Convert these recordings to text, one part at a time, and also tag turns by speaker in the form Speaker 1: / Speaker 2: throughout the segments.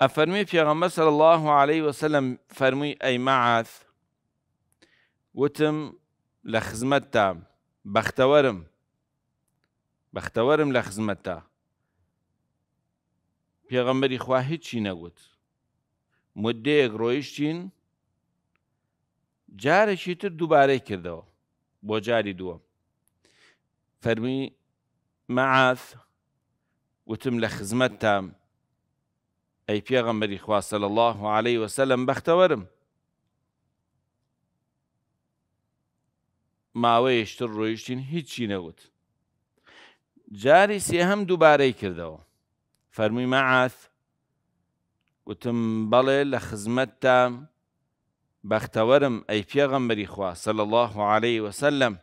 Speaker 1: في پێغەمبەر صلى الله عليه وسلم اي معاذ وتم لخزمتا بختورم بختورم لخزمتا في خزمەتتا اخوة هيتشي هیچی نەگوت مدەیەک ڕۆیشتین جارێکی تر دووبارەی کردەوە بۆ دو فرمي معاذ وتم لخزمتا ئەی پێغەمبەری خواستە لە الله عليه وسلم بەختەوەرم ماوەیەشتر ڕۆیشتین هیچی نەوت جاری سێهەم دووبارەی کردەوە فەرمووی مەعاث وتم بەڵێ لە خزمەت تا بەختەوەرم ئەی پێغەمبەری خوا سەل الله عليه وسلم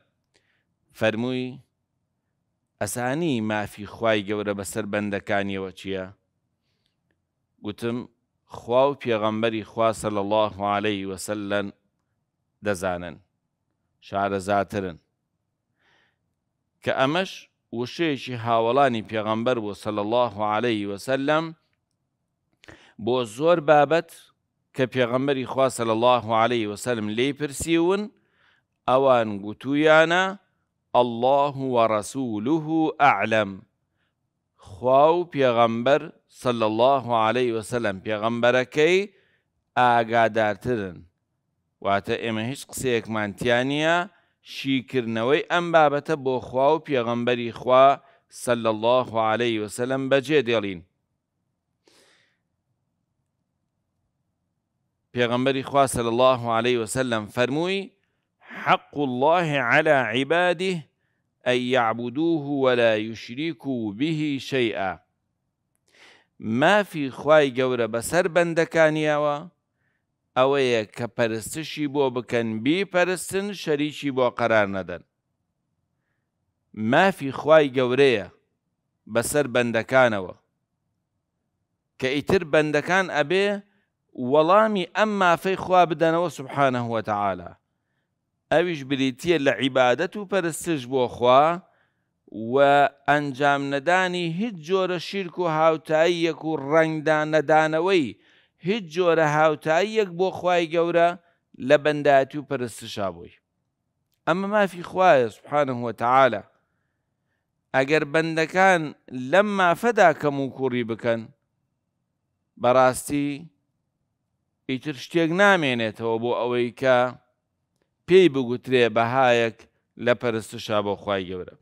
Speaker 1: فەرمووی ئەسانی مافی خوای گەورە بەسەر بەندەکانیەوە چییە؟ گوتم خوا و پێغەمبەری خوا سەل الله عليه وسلم دەزانن شارەزاترن کە ئەمەش وشەیەکی هاوڵانی پێغەمبەر بۆ سەل الله عليه وسلم بۆ زۆر بابەت کە پێغەمبەری خوا سەل الله عليه وسلم لێ پرسیون ئەوان گوتویانە الله وەڕسوولوه ئەعلم خواو خوا و پێغەمبەر سەل الله عليه وسلم پێغەمبەرەکەی ئاگادارترن واتە ئێمە هیچ قسەیەکمانتییانە شیکردنەوەی ئەم بابەتە بۆ خوا و پێغەمبەری خوا صلی الله عليه وسلم بەجێ دێڵین پیغمبری خوا صلی الله علیه و سلم فەرمووی حق الله علی عباده أن يعبدوه ولا يشركوا به شيئا ما في خوای گەورە بەسەر بەندەکانیەوە ئەوەیە کە پەرستشی بۆ بکەن بیپەرستن شەریکی بۆ قەرار نەدەن مافی خوای گەورەیە بەسەر بەندەکانەوە کە ئیتر بەندەکان ئەبێ وەڵامی ئەم مافەی خوا بدەنەوە سبحانە هوتەعاالە ئەویش بریتە لە عیبادەت و پەرستش بۆ خوا و ئەنجام نەدانی هیچ جۆرە شیرک و هاوتاییەک و ڕنگدا نەدانەوەی هیچ جۆرە هاوتاییەک بۆ خی گەورە لە بەنداتی و پەرستشا بووی ئەمە مافی خوایە سبحانم وتعاالە ئەگەر بەندەکان لەم مافەدا کەم و کوڕی بکەن بەڕاستی ئیتر شتێک نامێنێتەوە بۆ ئەوەی کە پێی بگوترێ بەهایەک لە پەرستشا بۆ خی گەورە